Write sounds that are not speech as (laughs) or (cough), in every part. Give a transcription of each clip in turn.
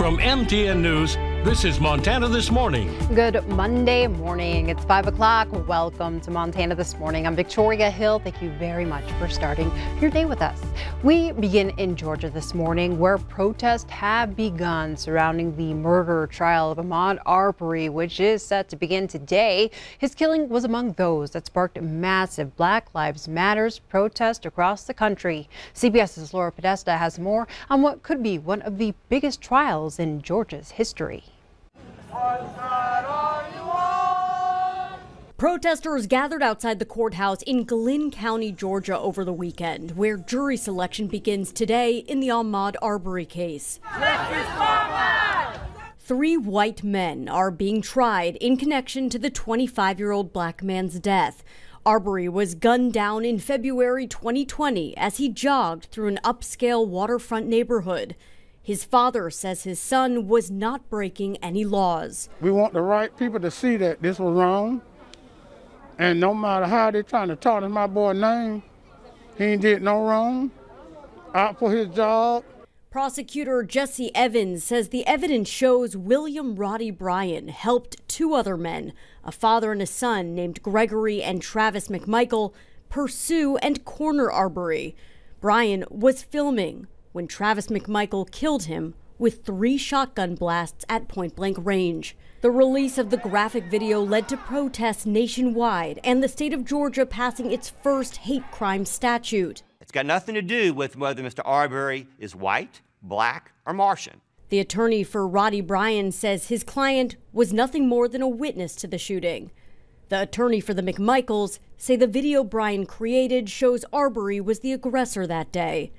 From MTN News, this is Montana This Morning. Good Monday morning. It's 5 o'clock. Welcome to Montana This Morning. I'm Victoria Hill. Thank you very much for starting your day with us. We begin in Georgia this morning where protests have begun surrounding the murder trial of Ahmad Arbery, which is set to begin today. His killing was among those that sparked massive Black Lives Matters protests across the country. CBS's Laura Podesta has more on what could be one of the biggest trials in Georgia's history. Protesters gathered outside the courthouse in Glynn County, Georgia over the weekend, where jury selection begins today in the Ahmad Arbery case. Three white men are being tried in connection to the 25 year old black man's death. Arbery was gunned down in February 2020 as he jogged through an upscale waterfront neighborhood. His father says his son was not breaking any laws. We want the right people to see that this was wrong. And no matter how they're trying to tarnish my boy's name, he ain't did no wrong. Out for his job. Prosecutor Jesse Evans says the evidence shows William Roddy Bryan helped two other men, a father and a son named Gregory and Travis McMichael, pursue and corner Arbery. Bryan was filming when Travis McMichael killed him with three shotgun blasts at point blank range. The release of the graphic video led to protests nationwide and the state of Georgia passing its first hate crime statute. It's got nothing to do with whether Mr. Arbery is white, black, or Martian. The attorney for Roddy Bryan says his client was nothing more than a witness to the shooting. The attorney for the McMichaels say the video Bryan created shows Arbery was the aggressor that day.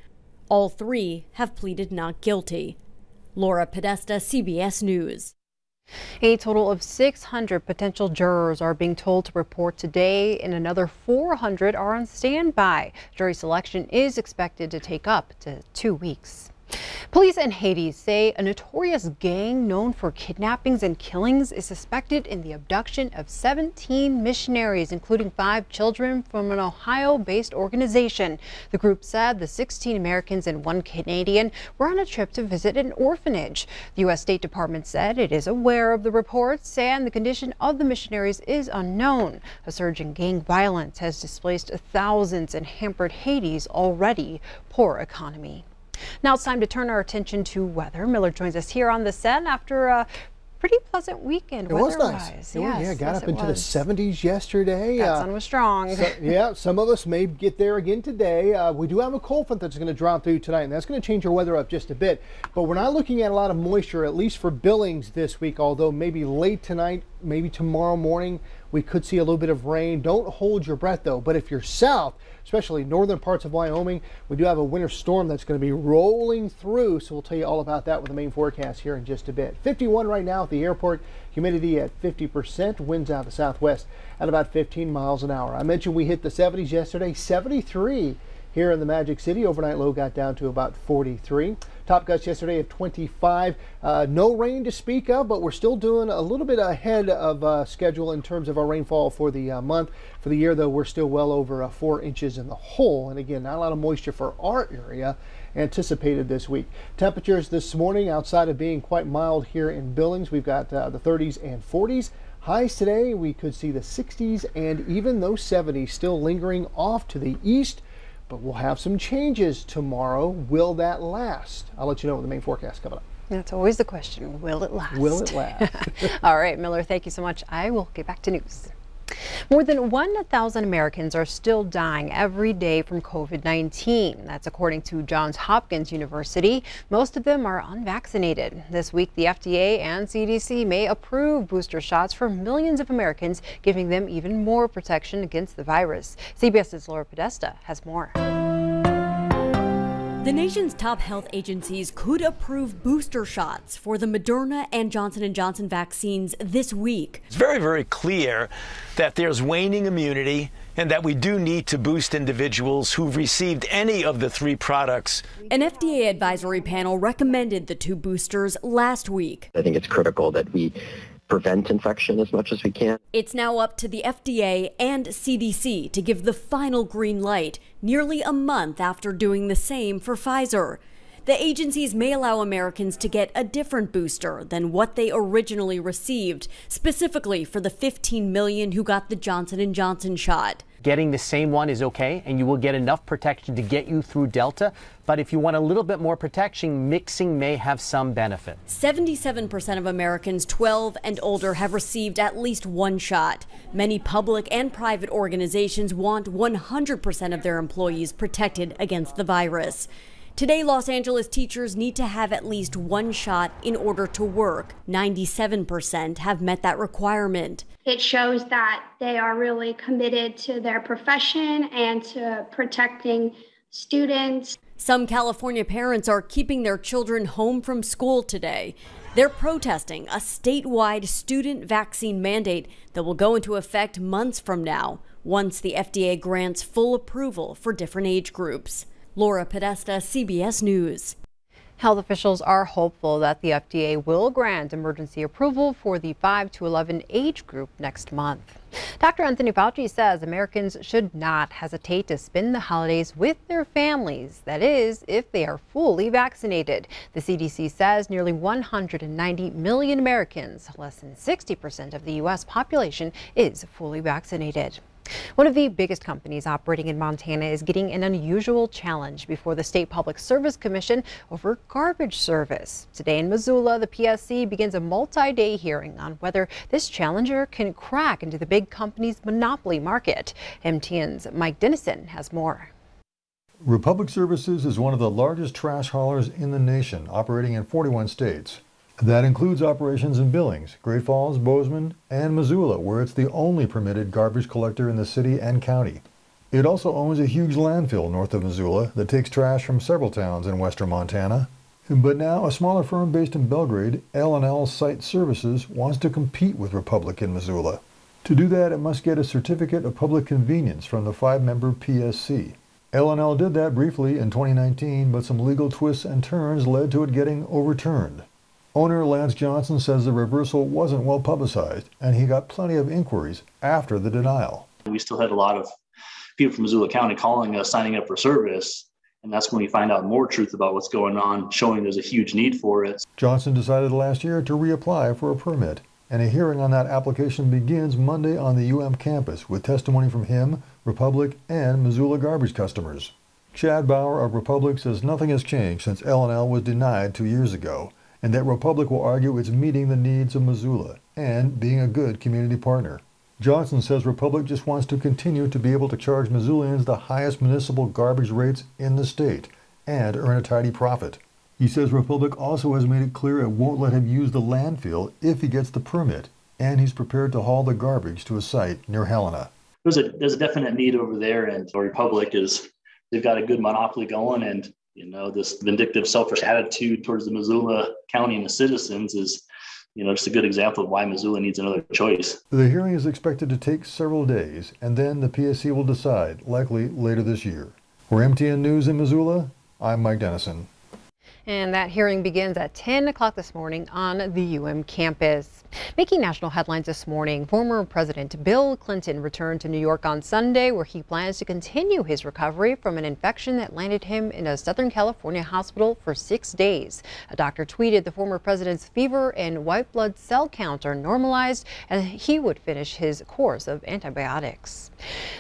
All three have pleaded not guilty. Laura Podesta, CBS News. A total of 600 potential jurors are being told to report today, and another 400 are on standby. Jury selection is expected to take up to two weeks. Police in Haiti say a notorious gang known for kidnappings and killings is suspected in the abduction of 17 missionaries, including five children from an Ohio based organization. The group said the 16 Americans and one Canadian were on a trip to visit an orphanage. The U.S. State Department said it is aware of the reports and the condition of the missionaries is unknown. A surge in gang violence has displaced thousands and hampered Haiti's already poor economy. Now it's time to turn our attention to weather. Miller joins us here on the set after a pretty pleasant weekend. It was nice. Oh, yes, yeah, got yes, up into was. the 70s yesterday. That uh, sun was strong. so, (laughs) yeah, some of us may get there again today. Uh, we do have a cold front that's going to drop through tonight, and that's going to change our weather up just a bit. But we're not looking at a lot of moisture, at least for Billings this week, although maybe late tonight, maybe tomorrow morning, we could see a little bit of rain. Don't hold your breath though, but if you're south, especially northern parts of Wyoming, we do have a winter storm that's gonna be rolling through. So we'll tell you all about that with the main forecast here in just a bit. 51 right now at the airport, humidity at 50%, winds out of the southwest at about 15 miles an hour. I mentioned we hit the 70s yesterday, 73 here in the Magic City. Overnight low got down to about 43. Top gusts yesterday of 25. Uh, no rain to speak of, but we're still doing a little bit ahead of uh, schedule in terms of our rainfall for the uh, month. For the year, though, we're still well over uh, four inches in the hole. And again, not a lot of moisture for our area anticipated this week. Temperatures this morning, outside of being quite mild here in Billings, we've got uh, the 30s and 40s. Highs today, we could see the 60s and even those 70s still lingering off to the east. But we'll have some changes tomorrow. Will that last? I'll let you know in the main forecast coming up. That's always the question. Will it last? Will it last? (laughs) All right, Miller, thank you so much. I will get back to news. More than 1,000 Americans are still dying every day from COVID-19. That's according to Johns Hopkins University. Most of them are unvaccinated. This week, the FDA and CDC may approve booster shots for millions of Americans, giving them even more protection against the virus. CBS's Laura Podesta has more. The nation's top health agencies could approve booster shots for the Moderna and Johnson & Johnson vaccines this week. It's very, very clear that there's waning immunity and that we do need to boost individuals who've received any of the three products. An FDA advisory panel recommended the two boosters last week. I think it's critical that we prevent infection as much as we can. It's now up to the FDA and CDC to give the final green light nearly a month after doing the same for Pfizer. The agencies may allow Americans to get a different booster than what they originally received, specifically for the 15 million who got the Johnson & Johnson shot getting the same one is okay, and you will get enough protection to get you through Delta. But if you want a little bit more protection, mixing may have some benefit. 77% of Americans 12 and older have received at least one shot. Many public and private organizations want 100% of their employees protected against the virus. Today, Los Angeles teachers need to have at least one shot in order to work. 97% have met that requirement. It shows that they are really committed to their profession and to protecting students. Some California parents are keeping their children home from school today. They're protesting a statewide student vaccine mandate that will go into effect months from now, once the FDA grants full approval for different age groups. Laura Podesta, CBS News. Health officials are hopeful that the FDA will grant emergency approval for the 5 to 11 age group next month. Dr. Anthony Fauci says Americans should not hesitate to spend the holidays with their families, that is, if they are fully vaccinated. The CDC says nearly 190 million Americans, less than 60% of the U.S. population, is fully vaccinated. One of the biggest companies operating in Montana is getting an unusual challenge before the State Public Service Commission over garbage service. Today in Missoula, the PSC begins a multi-day hearing on whether this challenger can crack into the big big company's monopoly market. MTN's Mike Dennison has more. Republic Services is one of the largest trash haulers in the nation, operating in 41 states. That includes operations in Billings, Great Falls, Bozeman, and Missoula, where it's the only permitted garbage collector in the city and county. It also owns a huge landfill north of Missoula that takes trash from several towns in western Montana. But now a smaller firm based in Belgrade, L&L Site Services, wants to compete with Republic in Missoula. To do that, it must get a Certificate of Public Convenience from the five-member PSC. L&L did that briefly in 2019, but some legal twists and turns led to it getting overturned. Owner Lance Johnson says the reversal wasn't well publicized, and he got plenty of inquiries after the denial. We still had a lot of people from Missoula County calling us, signing up for service, and that's when we find out more truth about what's going on, showing there's a huge need for it. Johnson decided last year to reapply for a permit and a hearing on that application begins Monday on the UM campus with testimony from him, Republic, and Missoula garbage customers. Chad Bauer of Republic says nothing has changed since L&L was denied two years ago, and that Republic will argue it's meeting the needs of Missoula and being a good community partner. Johnson says Republic just wants to continue to be able to charge Missoulians the highest municipal garbage rates in the state and earn a tidy profit. He says Republic also has made it clear it won't let him use the landfill if he gets the permit, and he's prepared to haul the garbage to a site near Helena. There's a there's a definite need over there, and the Republic is they've got a good monopoly going, and you know this vindictive, selfish attitude towards the Missoula County and the citizens is you know, just a good example of why Missoula needs another choice. The hearing is expected to take several days, and then the PSC will decide, likely later this year. For MTN News in Missoula, I'm Mike Dennison. And that hearing begins at 10 o'clock this morning on the UM campus. Making national headlines this morning, former President Bill Clinton returned to New York on Sunday, where he plans to continue his recovery from an infection that landed him in a Southern California hospital for six days. A doctor tweeted the former president's fever and white blood cell count are normalized, and he would finish his course of antibiotics.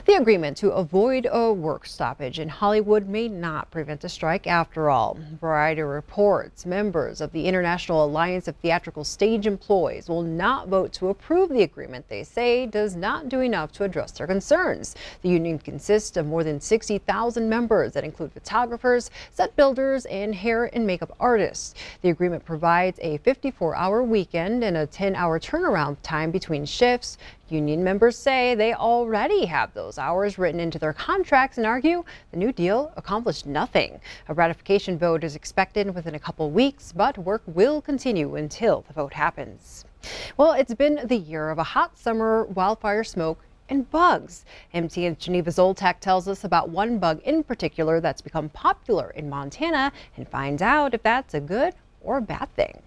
The agreement to avoid a work stoppage in Hollywood may not prevent a strike after all. Variety reports members of the International Alliance of Theatrical Stage Employees will not vote to approve the agreement they say does not do enough to address their concerns. The union consists of more than 60,000 members that include photographers, set builders, and hair and makeup artists. The agreement provides a 54-hour weekend and a 10-hour turnaround time between shifts. Union members say they already have those hours written into their contracts and argue the new deal accomplished nothing. A ratification vote is expected within a couple weeks, but work will continue until the vote happens. Well, it's been the year of a hot summer wildfire smoke and bugs. MTN's Geneva Zoltak tells us about one bug in particular that's become popular in Montana and finds out if that's a good or a bad thing.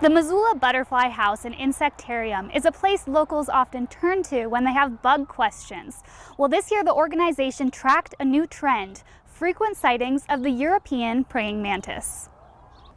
The Missoula Butterfly House and Insectarium is a place locals often turn to when they have bug questions. Well, this year the organization tracked a new trend, frequent sightings of the European praying mantis.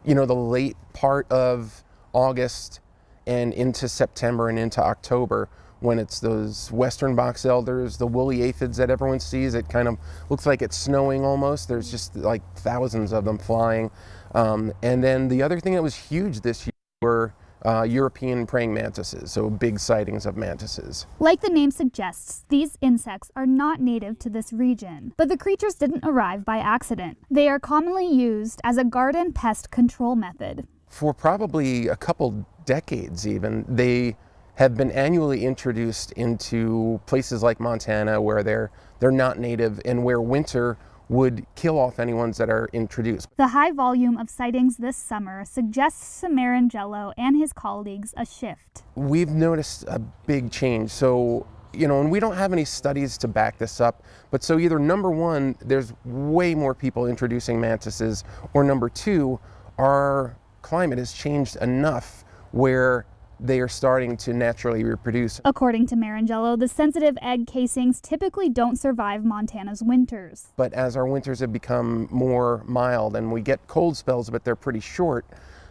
You know, the late part of August and into September and into October, when it's those western box elders, the woolly aphids that everyone sees, it kind of looks like it's snowing almost. There's just like thousands of them flying. Um, and then the other thing that was huge this year were uh, European praying mantises, so big sightings of mantises. Like the name suggests, these insects are not native to this region, but the creatures didn't arrive by accident. They are commonly used as a garden pest control method. For probably a couple decades even, they have been annually introduced into places like Montana where they're, they're not native and where winter would kill off any ones that are introduced. The high volume of sightings this summer suggests Samarangelo and his colleagues a shift. We've noticed a big change. So, you know, and we don't have any studies to back this up, but so either number one, there's way more people introducing mantises, or number two, our climate has changed enough where they are starting to naturally reproduce. According to Marangello, the sensitive egg casings typically don't survive Montana's winters. But as our winters have become more mild and we get cold spells, but they're pretty short,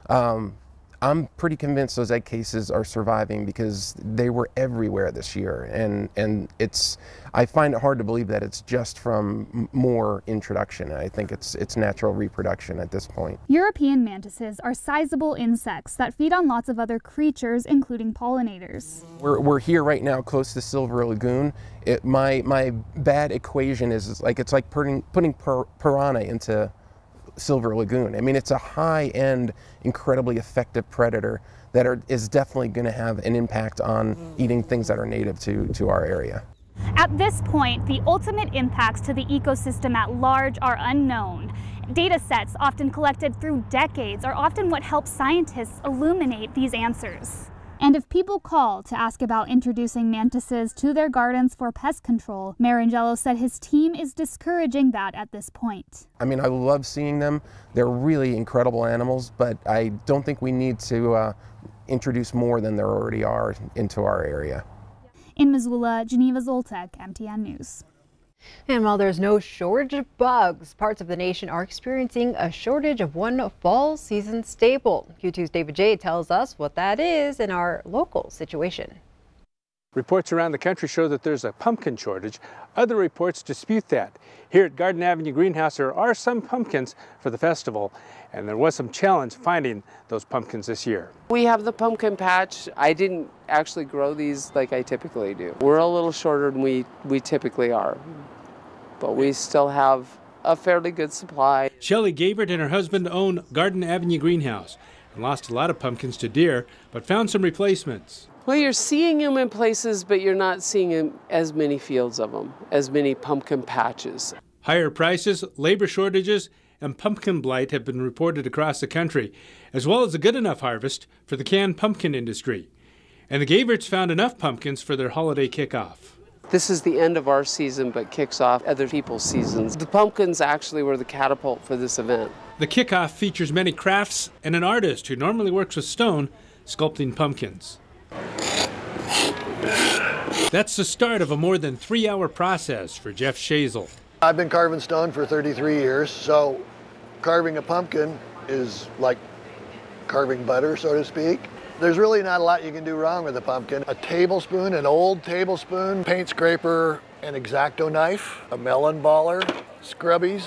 um, I'm pretty convinced those egg cases are surviving because they were everywhere this year, and and it's I find it hard to believe that it's just from more introduction. I think it's it's natural reproduction at this point. European mantises are sizable insects that feed on lots of other creatures, including pollinators. We're we're here right now, close to Silver Lagoon. It, my my bad equation is like it's like putting putting piranha into silver lagoon. I mean, it's a high-end, incredibly effective predator that are, is definitely going to have an impact on eating things that are native to, to our area. At this point, the ultimate impacts to the ecosystem at large are unknown. Data sets, often collected through decades, are often what help scientists illuminate these answers. And if people call to ask about introducing mantises to their gardens for pest control, Marangello said his team is discouraging that at this point. I mean, I love seeing them. They're really incredible animals, but I don't think we need to uh, introduce more than there already are into our area. In Missoula, Geneva Zoltek, MTN News. And while there's no shortage of bugs, parts of the nation are experiencing a shortage of one fall season staple. Q2's David J tells us what that is in our local situation. Reports around the country show that there's a pumpkin shortage. Other reports dispute that. Here at Garden Avenue Greenhouse, there are some pumpkins for the festival, and there was some challenge finding those pumpkins this year. We have the pumpkin patch. I didn't actually grow these like I typically do. We're a little shorter than we, we typically are but we still have a fairly good supply. Shelley Gavert and her husband own Garden Avenue Greenhouse and lost a lot of pumpkins to deer, but found some replacements. Well, you're seeing them in places, but you're not seeing as many fields of them, as many pumpkin patches. Higher prices, labor shortages, and pumpkin blight have been reported across the country, as well as a good enough harvest for the canned pumpkin industry. And the Gaverts found enough pumpkins for their holiday kickoff. This is the end of our season, but kicks off other people's seasons. The pumpkins actually were the catapult for this event. The kickoff features many crafts and an artist who normally works with stone sculpting pumpkins. That's the start of a more than three hour process for Jeff Shazel. I've been carving stone for 33 years, so carving a pumpkin is like carving butter, so to speak. There's really not a lot you can do wrong with a pumpkin. A tablespoon, an old tablespoon, paint scraper, an X-Acto knife, a melon baller, scrubbies,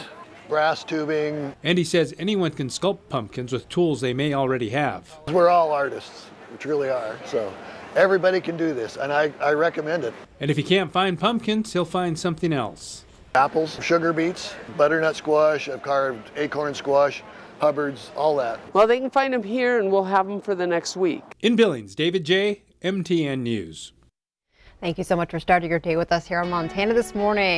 brass tubing. And he says anyone can sculpt pumpkins with tools they may already have. We're all artists, we truly are, so everybody can do this, and I, I recommend it. And if he can't find pumpkins, he'll find something else. Apples, sugar beets, butternut squash, I've carved acorn squash, Hubbards, all that. Well, they can find them here and we'll have them for the next week. In Billings, David J., MTN News. Thank you so much for starting your day with us here on Montana this morning.